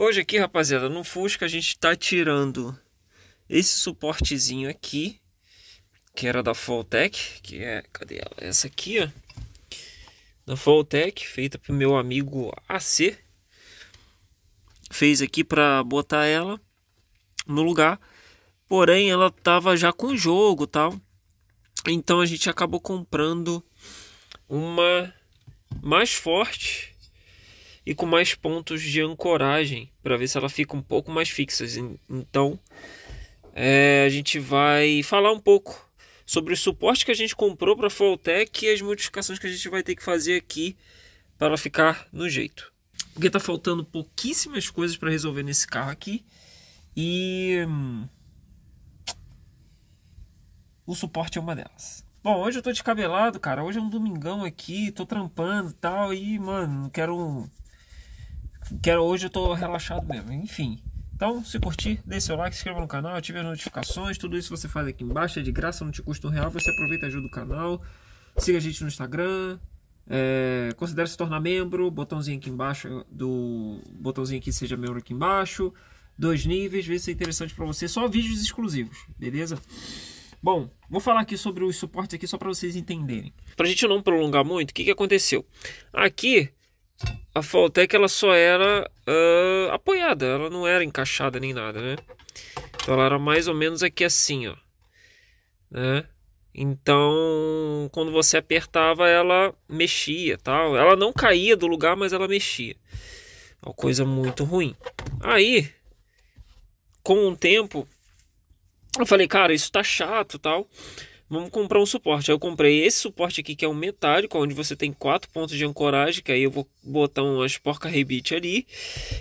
Hoje aqui, rapaziada, no Fusca a gente tá tirando esse suportezinho aqui, que era da Foltec, que é, cadê ela? Essa aqui, ó. Da Foltec, feita pro meu amigo AC. Fez aqui para botar ela no lugar. Porém, ela tava já com jogo, tal. Então a gente acabou comprando uma mais forte e com mais pontos de ancoragem para ver se ela fica um pouco mais fixa. Então é, a gente vai falar um pouco sobre o suporte que a gente comprou para a Foltec e as modificações que a gente vai ter que fazer aqui para ela ficar no jeito. Porque tá faltando pouquíssimas coisas para resolver nesse carro aqui e hum, o suporte é uma delas. Bom, hoje eu tô descabelado, cara. Hoje é um domingão aqui, tô trampando e tal. E, mano, não quero Quero hoje eu tô relaxado mesmo. Enfim. Então, se curtir, dê seu like, se inscreva no canal, ative as notificações, tudo isso você faz aqui embaixo, é de graça, não te custa um real, você aproveita e ajuda o canal. Siga a gente no Instagram, é, considere se tornar membro, botãozinho aqui embaixo eh, do botãozinho aqui seja membro aqui embaixo, dois níveis, vê se é interessante para você, só vídeos exclusivos, beleza? Bom, vou falar aqui sobre os suportes aqui só para vocês entenderem. Para a gente não prolongar muito, o que, que aconteceu? Aqui a Faltec é ela só era uh, apoiada, ela não era encaixada nem nada, né? Então ela era mais ou menos aqui assim, ó. Né? Então, quando você apertava, ela mexia, tal. Ela não caía do lugar, mas ela mexia. Uma coisa muito ruim. Aí, com o um tempo, eu falei, cara, isso tá chato, tal vamos comprar um suporte. Aí eu comprei esse suporte aqui, que é um metálico, onde você tem quatro pontos de ancoragem, que aí eu vou botar umas porca rebite ali.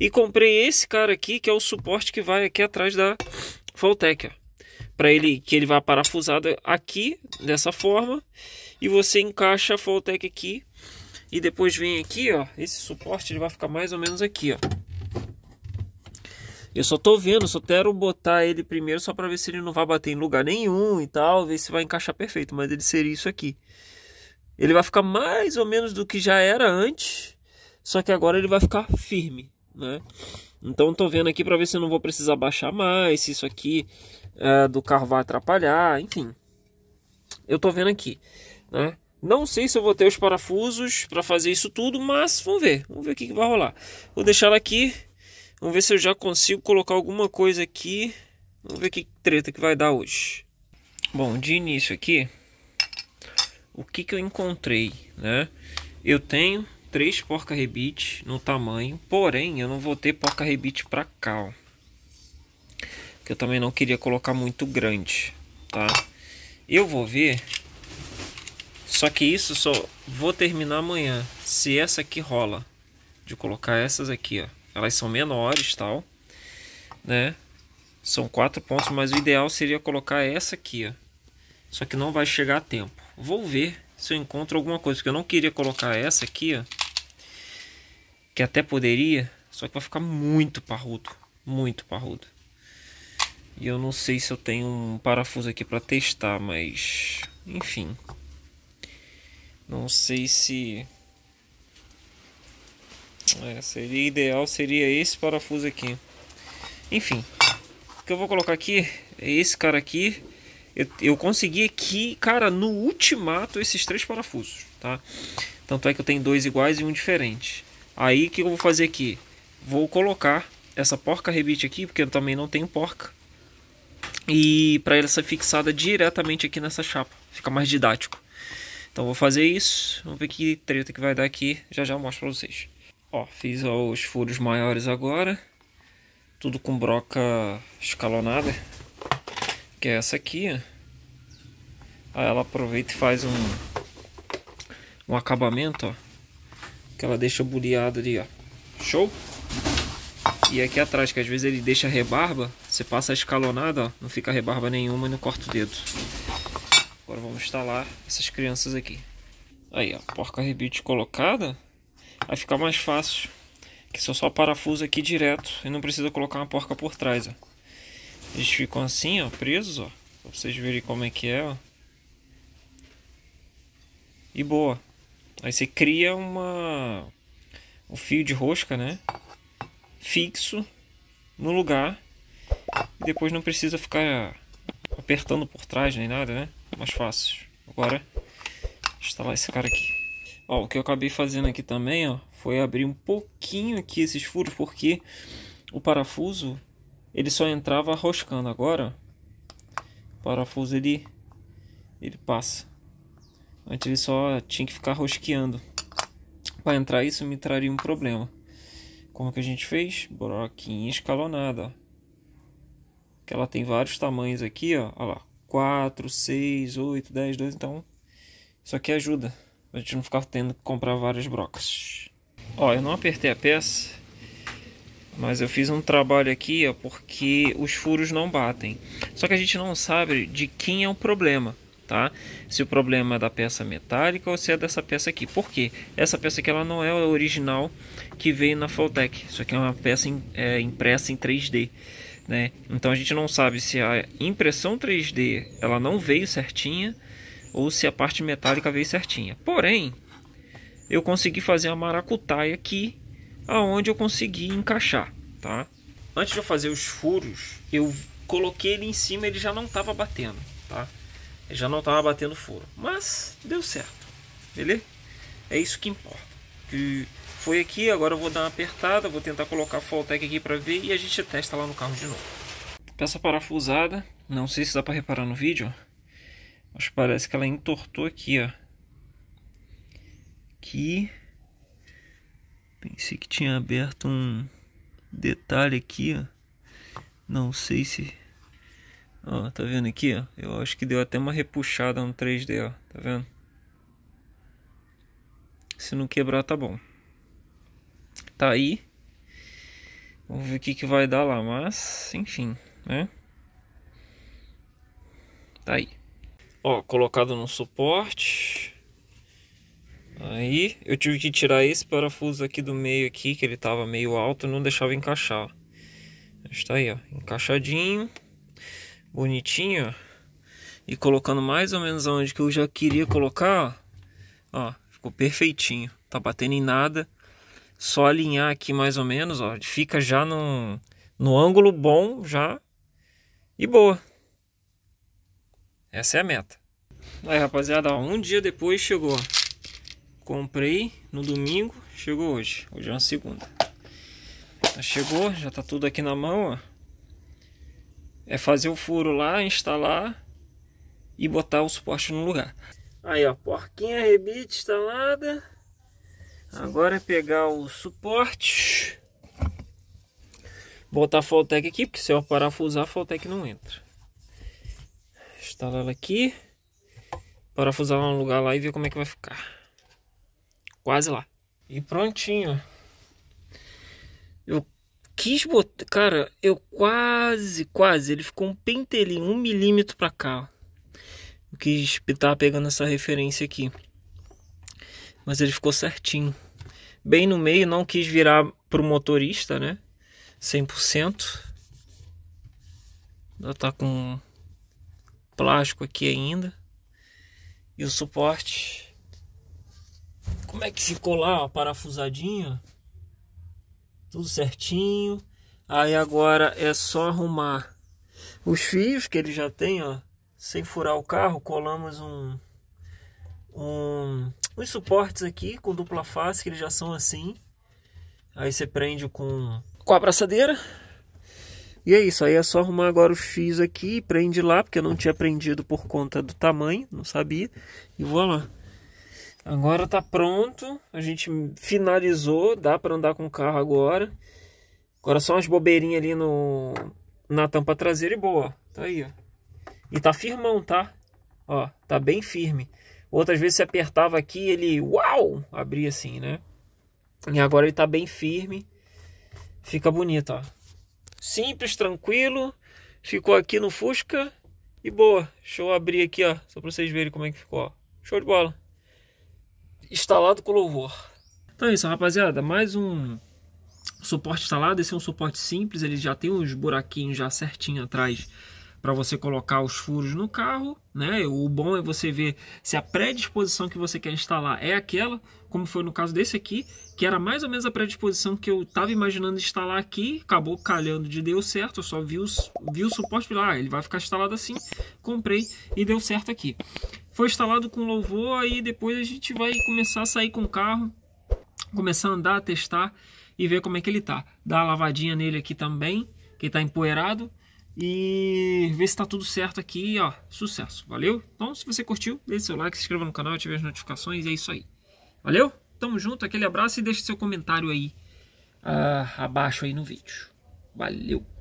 E comprei esse cara aqui, que é o suporte que vai aqui atrás da Faltec, para ele que ele vá parafusado aqui dessa forma e você encaixa a Foltec aqui e depois vem aqui, ó, esse suporte ele vai ficar mais ou menos aqui, ó. Eu só tô vendo, só quero botar ele primeiro só para ver se ele não vai bater em lugar nenhum e tal, ver se vai encaixar perfeito, mas ele seria isso aqui. Ele vai ficar mais ou menos do que já era antes, só que agora ele vai ficar firme, né? Então tô vendo aqui para ver se eu não vou precisar baixar mais, se isso aqui é, do carro vai atrapalhar, enfim. Eu tô vendo aqui, né? Não sei se eu vou ter os parafusos para fazer isso tudo, mas vamos ver, vamos ver o que, que vai rolar. Vou deixar ela aqui Vamos ver se eu já consigo colocar alguma coisa aqui. Vamos ver que treta que vai dar hoje. Bom, de início aqui, o que, que eu encontrei, né? Eu tenho três porca rebite no tamanho, porém eu não vou ter porca rebite para cá, ó. Que eu também não queria colocar muito grande, tá? Eu vou ver, só que isso só vou terminar amanhã, se essa aqui rola, de colocar essas aqui, ó elas são menores tal, né? São quatro pontos, mas o ideal seria colocar essa aqui, ó. Só que não vai chegar a tempo. Vou ver se eu encontro alguma coisa, porque eu não queria colocar essa aqui, ó. Que até poderia, só que vai ficar muito parrudo, muito parrudo. E eu não sei se eu tenho um parafuso aqui para testar, mas enfim. Não sei se é, seria ideal seria esse parafuso aqui. Enfim, o que eu vou colocar aqui é esse cara aqui. Eu, eu consegui aqui, cara, no ultimato esses três parafusos, tá? Tanto é que eu tenho dois iguais e um diferente. Aí o que eu vou fazer aqui? Vou colocar essa porca rebite aqui, porque eu também não tenho porca. E para ela ser fixada diretamente aqui nessa chapa, fica mais didático. Então vou fazer isso, vamos ver que treta que vai dar aqui, já já eu mostro para vocês. Ó, fiz os furos maiores agora. Tudo com broca escalonada. Que é essa aqui, ó. Aí ela aproveita e faz um, um acabamento, ó. Que ela deixa boleado ali, ó. Show? E aqui atrás, que às vezes ele deixa rebarba. Você passa a escalonada, ó. Não fica rebarba nenhuma e não corta o dedo. Agora vamos instalar essas crianças aqui. Aí, ó. Porca rebite colocada. Vai ficar mais fácil. Que são só parafuso aqui direto e não precisa colocar uma porca por trás, ó. Eles ficam assim, ó, presos, ó. Pra vocês verem como é que é, ó. E boa. Aí você cria uma... Um fio de rosca, né? Fixo no lugar. E depois não precisa ficar apertando por trás nem nada, né? É mais fácil. Agora, instalar esse cara aqui. Ó, o que eu acabei fazendo aqui também, ó, foi abrir um pouquinho aqui esses furos, porque o parafuso, ele só entrava roscando. Agora, o parafuso, ele, ele passa. Antes ele só tinha que ficar rosqueando. Para entrar isso me traria um problema. Como que a gente fez? Broquinha escalonada. Que ela tem vários tamanhos aqui, ó. Olha lá. 4, 6, 8, 10, 12. Então, isso aqui ajuda a gente não ficar tendo que comprar várias brocas. Ó, eu não apertei a peça, mas eu fiz um trabalho aqui, ó, porque os furos não batem. Só que a gente não sabe de quem é o problema, tá? Se o problema é da peça metálica ou se é dessa peça aqui. Por quê? Essa peça aqui ela não é a original que veio na Foltec. Isso aqui é uma peça é, impressa em 3D. Né? Então a gente não sabe se a impressão 3D ela não veio certinha ou se a parte metálica veio certinha. Porém, eu consegui fazer a maracutaia aqui, aonde eu consegui encaixar, tá? Antes de eu fazer os furos, eu coloquei ele em cima, ele já não estava batendo, tá? Ele já não estava batendo furo, mas deu certo, beleza? É isso que importa. Que foi aqui, agora eu vou dar uma apertada, vou tentar colocar a Foltec aqui para ver e a gente testa lá no carro de novo. Peça parafusada, não sei se dá para reparar no vídeo, mas parece que ela entortou aqui, ó. Aqui. Pensei que tinha aberto um detalhe aqui, ó. Não sei se... Ó, tá vendo aqui, ó? Eu acho que deu até uma repuxada no 3D, ó. Tá vendo? Se não quebrar, tá bom. Tá aí. Vamos ver o que, que vai dar lá, mas... Enfim, né? Tá aí ó, colocado no suporte. Aí eu tive que tirar esse parafuso aqui do meio aqui, que ele tava meio alto e não deixava encaixar. Está aí, ó, encaixadinho, bonitinho, e colocando mais ou menos onde que eu já queria colocar, ó, ficou perfeitinho. Tá batendo em nada. Só alinhar aqui mais ou menos, ó, fica já no no ângulo bom já. E boa. Essa é a meta. Aí, rapaziada, ó, um dia depois chegou. Comprei no domingo, chegou hoje. Hoje é uma segunda. Já chegou, já tá tudo aqui na mão, ó. É fazer o furo lá, instalar e botar o suporte no lugar. Aí, ó, porquinha rebite instalada. Agora é pegar o suporte. Botar a Foltec aqui, porque se eu parafusar, a Foltec não entra instalar ela aqui. Parafusar ela no lugar lá e ver como é que vai ficar. Quase lá. E prontinho. Eu quis botar... Cara, eu quase, quase. Ele ficou um pentelinho, um milímetro pra cá. Eu quis estar pegando essa referência aqui. Mas ele ficou certinho. Bem no meio, não quis virar pro motorista, né? 100%. Já tá com plástico aqui ainda. E o suporte. Como é que ficou lá, ó, parafusadinho. Tudo certinho. Aí agora é só arrumar os fios que ele já tem, ó. Sem furar o carro, colamos um, um uns suportes aqui com dupla face que eles já são assim. Aí você prende com, com a braçadeira e é isso, aí é só arrumar agora o X aqui, prende lá, porque eu não tinha prendido por conta do tamanho, não sabia. E vou lá. Agora tá pronto, a gente finalizou, dá para andar com o carro agora. Agora só umas bobeirinhas ali no, na tampa traseira e boa, tá aí, ó. E tá firmão, tá? Ó, tá bem firme. Outras vezes você apertava aqui ele, uau, abria assim, né? E agora ele tá bem firme, fica bonito, ó simples, tranquilo. Ficou aqui no Fusca e boa. Deixa eu abrir aqui, ó, só para vocês verem como é que ficou. Ó. Show de bola. Instalado com louvor. Então é isso, rapaziada. Mais um suporte instalado. Esse é um suporte simples. Ele já tem uns buraquinhos já certinho atrás para você colocar os furos no carro, né? O bom é você ver se a predisposição que você quer instalar é aquela, como foi no caso desse aqui, que era mais ou menos a predisposição que eu estava imaginando instalar aqui, acabou calhando de deu certo, eu só vi, os, vi o suporte e ah, ele vai ficar instalado assim, comprei e deu certo aqui. Foi instalado com louvor, aí depois a gente vai começar a sair com o carro, começar a andar, a testar e ver como é que ele tá. Dá lavadinha nele aqui também, que tá empoeirado e ver se está tudo certo aqui, ó, sucesso, valeu? Então, se você curtiu, deixe seu like, se inscreva no canal, ative as notificações, é isso aí, valeu? Tamo junto, aquele abraço e deixe seu comentário aí uh, abaixo aí no vídeo, valeu!